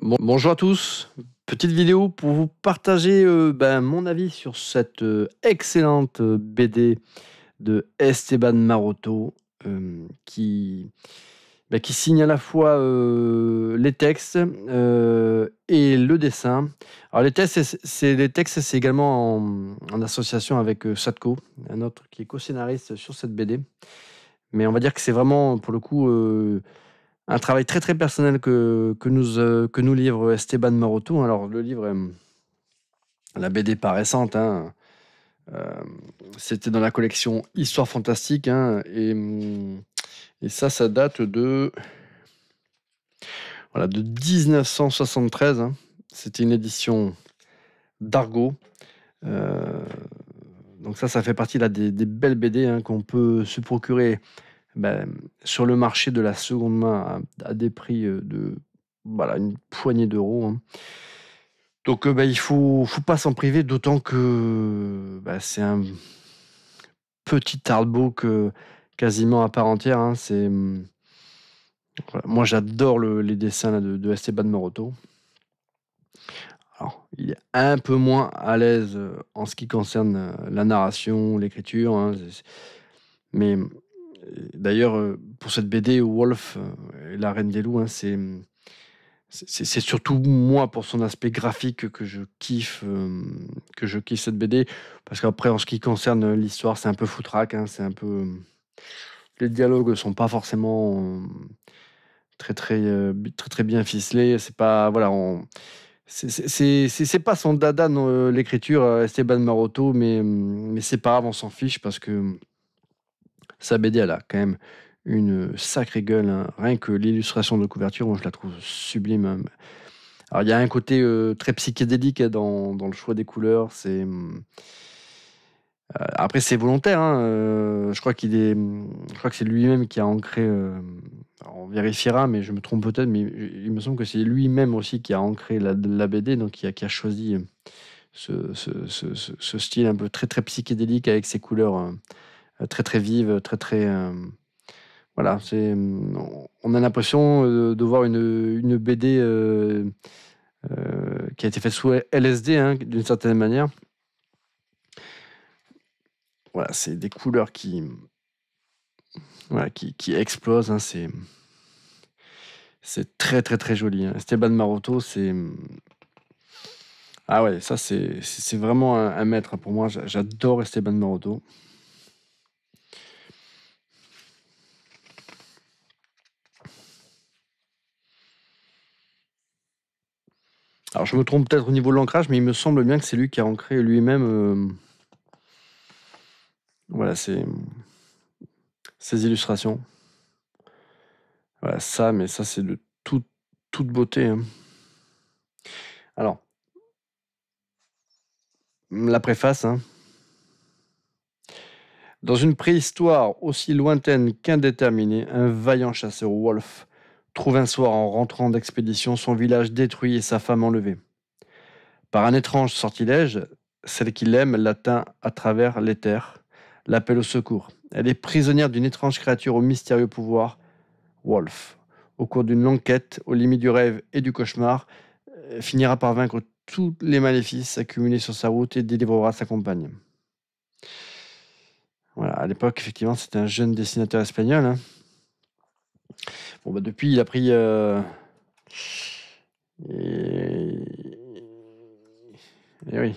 bonjour à tous. Petite vidéo pour vous partager euh, ben, mon avis sur cette euh, excellente euh, BD de Esteban Maroto ben, qui, signe à la fois les textes et le dessin. Alors les textes, c'est les textes, c'est également en, association avec Sadko, un autre qui est co-scénariste sur cette BD. Mais on va dire que c'est vraiment pour le coup un travail très très personnel que, que, nous, euh, que nous livre Esteban Maroto. Alors le livre, hum, la BD pas récente, hein. euh, c'était dans la collection Histoire fantastique, hein, hum, et, ça, ça date de, voilà, de 1973. Hein. C'était une édition d'Argo. Euh, donc ça, ça fait partie des, des belles BD qu'on peut se procurer bah, sur le marché de la seconde main à, des prix euh, de voilà, une poignée d'euros. Hein. Donc euh, bah, il faut, faut pas s'en priver, d'autant que bah, c'est un petit artbook quasiment à part entière. Hein. C'est hum, Moi j'adore les dessins de, Esteban Moroto. Alors, il est un peu moins à l'aise euh, en ce qui concerne la narration, l'écriture, hein, mais hum, D'ailleurs, euh, pour cette BD, Wolf euh, et la Reine des Loups, hein, c'est c'est surtout moi pour son aspect graphique que je kiffe euh, que je kiffe cette BD parce qu'après en ce qui concerne l'histoire c'est un peu foutraque hein, c'est un peu les dialogues sont pas forcément très très très bien ficelés c'est pas voilà c'est pas son dada l'écriture Esteban Maroto mais mais c'est pas grave on s'en fiche parce que BD, elle a quand même une sacrée gueule. Hein. Rien que l'illustration de couverture, moi, je la trouve sublime. Hein. Alors, il y a un côté euh, très psychédélique hein, dans, le choix des couleurs. C'est. Hmm, euh, après, c'est volontaire. Euh, je crois qu'il est, hmm, crois que c'est lui-même qui a ancré. on vérifiera, mais je me trompe peut-être. Mais il me semble que c'est lui-même aussi qui a ancré la, BD, donc qui a, choisi ce, style un peu très très psychédélique avec ses couleurs très très vive, très très euh, voilà, c'est on a l'impression euh, de, voir une, BD euh, qui a été faite sous LSD hein, d'une certaine manière. Voilà, c'est des couleurs qui qui, explosent. Hein, c'est c'est très très très joli. Hein. Esteban Maroto, c'est ah ouais, ça c'est vraiment un, un maître pour moi. J'adore Esteban Maroto. Alors je me trompe peut-être au niveau de l'ancrage, mais il me semble bien que c'est lui qui a ancré lui-même. Euh, voilà, c'est ces illustrations. Voilà, ça, mais ça c'est de toute beauté. Hein. Alors, la préface. Hein. Dans une préhistoire aussi lointaine qu'indéterminée, un vaillant chasseur wolf trouve un soir en rentrant d'expédition son village détruit et sa femme enlevée. Par un étrange sortilège, celle qu'il aime l'atteint à travers l'éther, l'appelle au secours. Elle est prisonnière d'une étrange créature au mystérieux pouvoir, Wolf. Au cours d'une longue quête, aux limites du rêve et du cauchemar, finira par vaincre tous les maléfices accumulés sur sa route et délivrera sa compagne. Voilà, à l'époque, effectivement, c'était un jeune dessinateur espagnol. Hein. Bon, bah, depuis, il a pris. Euh, et... oui.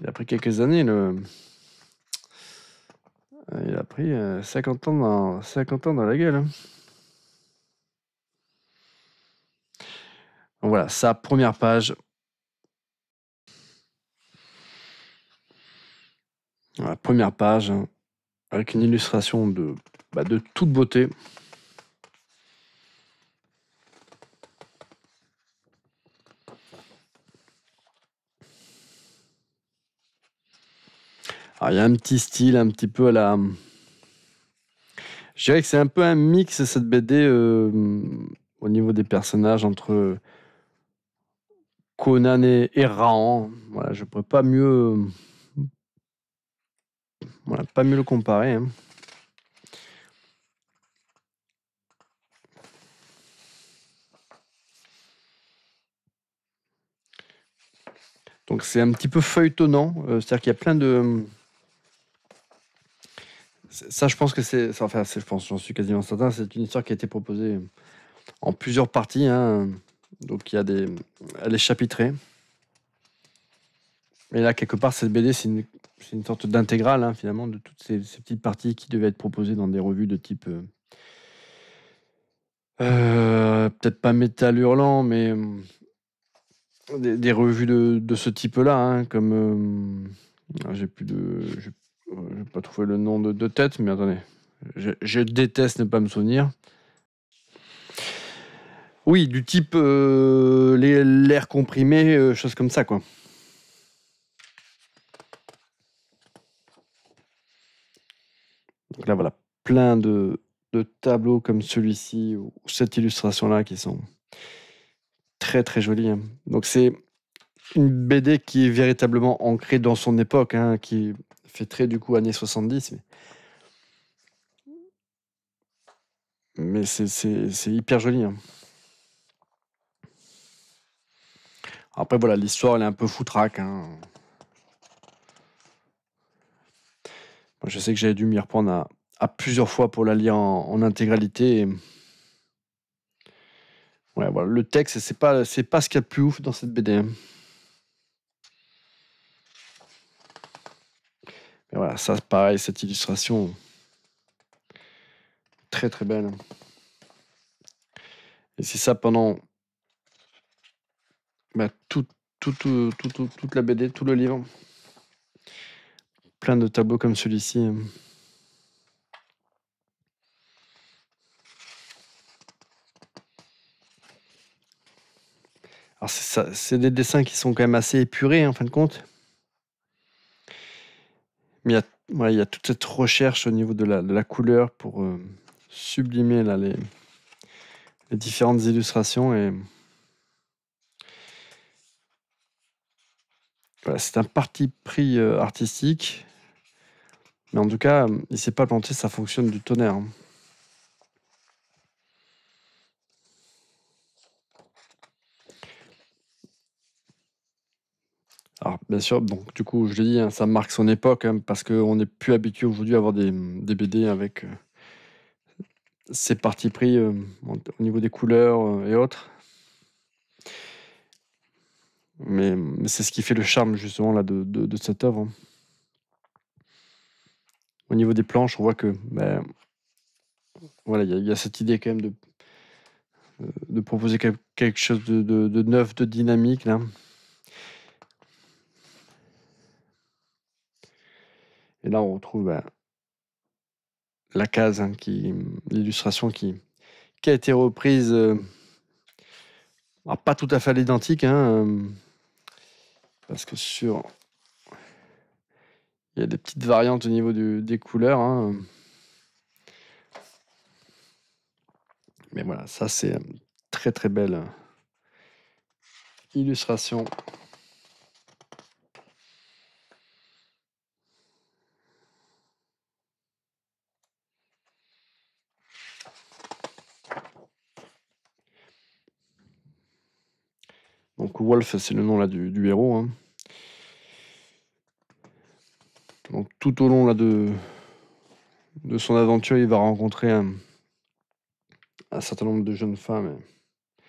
Il a pris quelques années. Le... Il a pris 50 euh, ans dans, 50 ans dans la gueule. Hein. voilà, sa première page. La première page, hein, avec une illustration de bah, de toute beauté. Ah, il y a un petit style un petit peu à la. Je dirais que c'est un peu un mix cette BD euh, au niveau des personnages entre Conan et, et Voilà, je pourrais pas mieux. Voilà, pas mieux le comparer. Hein. Donc c'est un petit peu feuilletonnant, euh, c'est-à-dire qu'il y a plein de ça, je pense que c'est, enfin, je pense, j'en suis quasiment certain, c'est une histoire qui a été proposée en plusieurs parties. Hein. Donc, il y a des, elle est chapitrée. Et là, quelque part, cette BD, c'est une, sorte d'intégrale, hein, finalement, de toutes ces, petites parties qui devaient être proposées dans des revues de type. Euh, euh, peut-être pas métal hurlant, mais des, revues de, ce type-là, hein, comme. Euh, ah, j'ai plus de. Euh, pas trouvé le nom de, tête, mais attendez. Je, déteste ne pas me souvenir. Oui, du type euh, l'air comprimé, choses comme ça, quoi. Donc là, voilà, plein de tableaux comme celui-ci ou cette illustration-là qui sont, très très joli. Hein. Donc c'est une BD qui est véritablement ancrée dans son époque, hein, qui fait très du coup années 70. Mais, c'est hyper joli. Hein. Après voilà, l'histoire elle est un peu foutraque. je sais que j'avais dû m'y reprendre à, plusieurs fois pour la lire en, en intégralité. Le texte, c'est pas, pas ce qu'il y a de plus ouf dans cette BD. Mais voilà, ça, pareil, cette illustration. Très, très belle. Et c'est ça pendant bah, toute la BD, tout le livre. Plein de tableaux comme celui-ci. c'est des dessins qui sont quand même assez épurés, en fin de compte. Mais il y, a, toute cette recherche au niveau de la, couleur pour euh, sublimer les, différentes illustrations. Et... c'est un parti pris euh, artistique. Mais en tout cas, il ne s'est pas planté, ça fonctionne du tonnerre. Hein. Alors, bien sûr, donc, du coup, je l'ai dit, hein, ça marque son époque, hein, parce qu'on n'est plus habitué aujourd'hui à avoir des, BD avec ses euh, ces partis pris euh, au niveau des couleurs euh, et autres. Mais, c'est ce qui fait le charme, justement, là, de, cette œuvre. Hein. Au niveau des planches, on voit que, ben, voilà, il y, a cette idée quand même de, proposer quelque chose de, de neuf, de dynamique, là. Et là, on retrouve bah, la case, hein, qui, l'illustration qui, a été reprise, euh, pas tout à fait l'identique, hein, euh, parce que sur. Il y a des petites variantes au niveau des couleurs. Hein, euh. Mais voilà, ça c'est très très belle illustration donc Wolf, c'est le nom du, héros. Hein. Donc tout au long là, de, de son aventure, il va rencontrer un, certain nombre de jeunes femmes. Hein.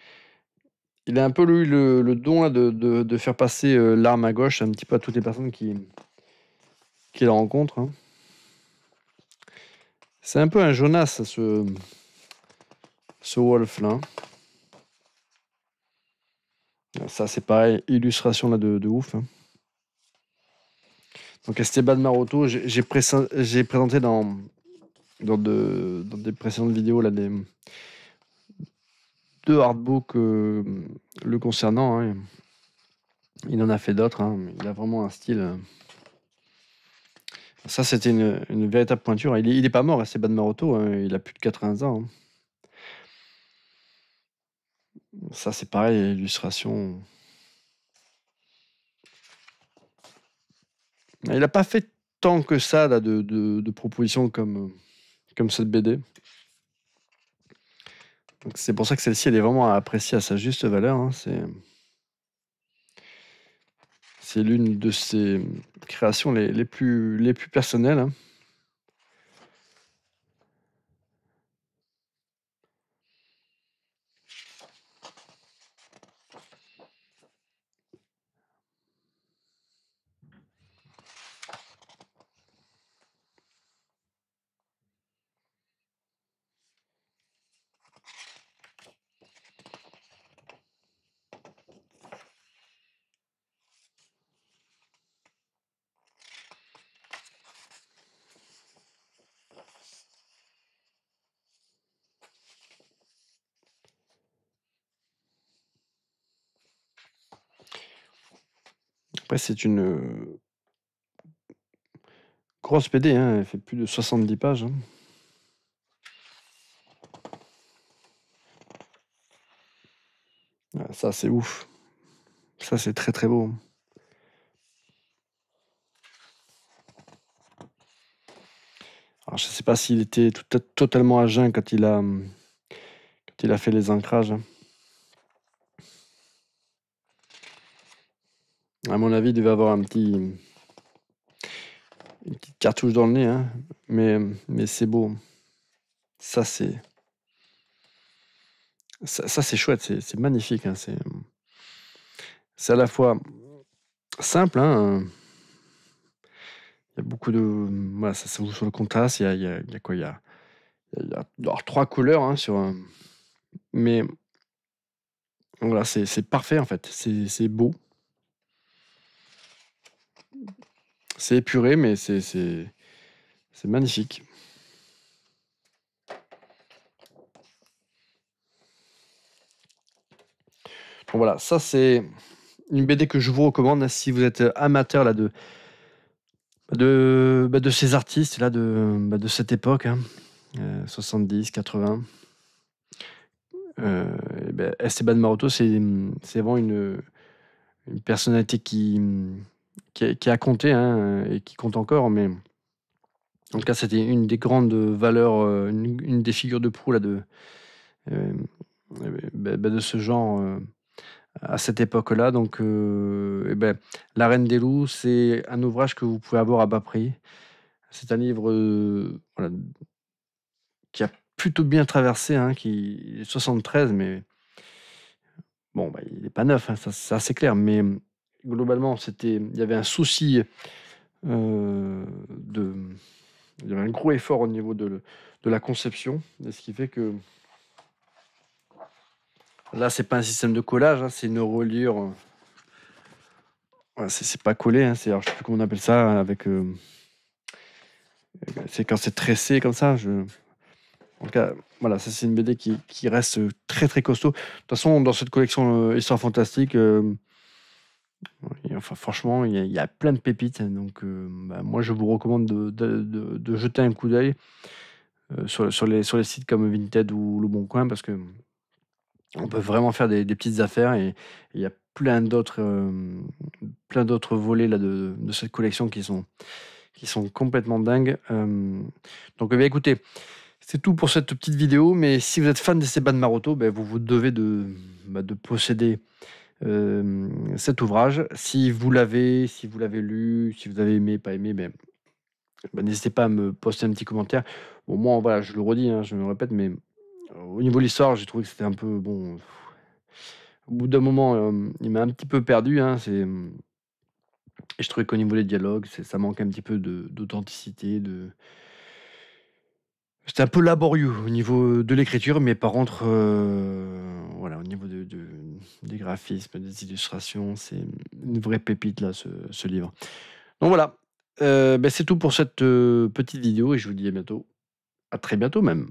Il a un peu eu le, don de, faire passer euh, l'arme à gauche un petit peu à toutes les personnes qui, qui rencontrent. Hein. C'est un peu un Jonas, ce, ce Wolf là. Ça, c'est pareil, illustration là de, ouf. Hein. Donc Esteban Maroto, j'ai présenté dans, dans, des précédentes vidéos là, des, deux hardbooks euh, le concernant. Hein. Il en a fait d'autres. Hein, il a vraiment un style. Euh. Ça, c'était une, véritable pointure. Il n'est pas mort, Esteban Maroto. Il a plus de 80 ans. Ça, c'est pareil, Illustration. Il n'a pas fait tant que ça de, propositions comme, comme cette BD. C'est pour ça que celle-ci, elle est vraiment appréciée à sa juste valeur. Hein. C'est l'une de ses créations les, les, plus, personnelles. Hein. c'est une grosse pd hein, elle fait plus de 70 pages. Hein. Ah, ça, c'est ouf. Ça, c'est très très beau. Hein. je ne sais pas s'il était totalement à jeun quand il a, mmh, quand il a fait les ancrages. À mon avis, il devait avoir un petit, une petite cartouche dans le nez. Hein. Mais, mais c'est beau. Ça, c'est. Ça, c'est chouette, c'est magnifique. Hein, c'est à la fois simple. Hein. Il y a beaucoup de. Voilà, ça, vous sur le contraste. Il y a, quoi Il y a, trois couleurs sur Mais voilà, c'est parfait en fait. C'est beau. C'est épuré, mais c'est, magnifique. voilà, ça c'est une BD que je vous recommande hein, si vous êtes euh, amateur là, de, de, bah, de ces artistes là, de, bah, cette époque, 70, hein, 80. Euh, euh, ben, Esteban Maroto, c'est, c'est vraiment une, une personnalité qui, qui, a compté hein, et qui compte encore, mais en tout cas, c'était une des grandes valeurs, euh, une, des figures de proue là, de, euh, euh, bah, bah, de ce genre à cette époque-là. Donc, euh, et eh ben, La Reine des Loups, c'est un ouvrage que vous pouvez avoir à bas prix. C'est un livre qui a plutôt bien traversé, hein, qui est 73, mais bon, bah, il n'est pas neuf, hein, c'est assez clair, mais globalement, c'était, il y avait un souci euh, de, il y avait un gros effort au niveau de, la conception, ce qui fait que là, c'est pas un système de collage, hein, c'est une reliure. Euh, c'est pas collé, hein, c'est, je sais plus comment on appelle ça, avec, euh, c'est quand c'est tressé comme ça. Je... En tout cas, voilà, ça c'est une BD qui, reste très très costaud. De toute façon, dans cette collection Histoire fantastique, enfin, franchement, il y, a plein de pépites. Hein, donc, euh, bah, moi, je vous recommande de, jeter un coup d'œil euh, sur, les, sur les sites comme Vinted ou Le Bon Coin parce que on peut vraiment faire des, petites affaires et il y a plein d'autres euh, plein d'autres volets là de, cette collection qui sont qui sont complètement dingues. donc, eh écoutez. C'est tout pour cette petite vidéo, mais si vous êtes fan de de Maroto, vous vous devez de, bah, de posséder cet ouvrage. Si vous l'avez, si vous l'avez lu, si vous avez aimé, pas aimé, ben, ben n'hésitez pas à me poster un petit commentaire. Bon, moi, voilà, je le redis, hein, je me répète, mais euh, au niveau de l'histoire, j'ai trouvé que c'était un peu bon. Au bout d'un moment, il m'a un petit peu perdu. Hein, c'est et je trouvais qu'au niveau des dialogues, ça manque un petit peu d'authenticité, de, c'est un peu laborieux au niveau de l'écriture, mais par contre, euh, voilà, au niveau des graphismes, des illustrations, c'est une vraie pépite là, ce, livre. Donc voilà, euh, ben, c'est tout pour cette euh, petite vidéo et je vous dis à bientôt, à très bientôt même.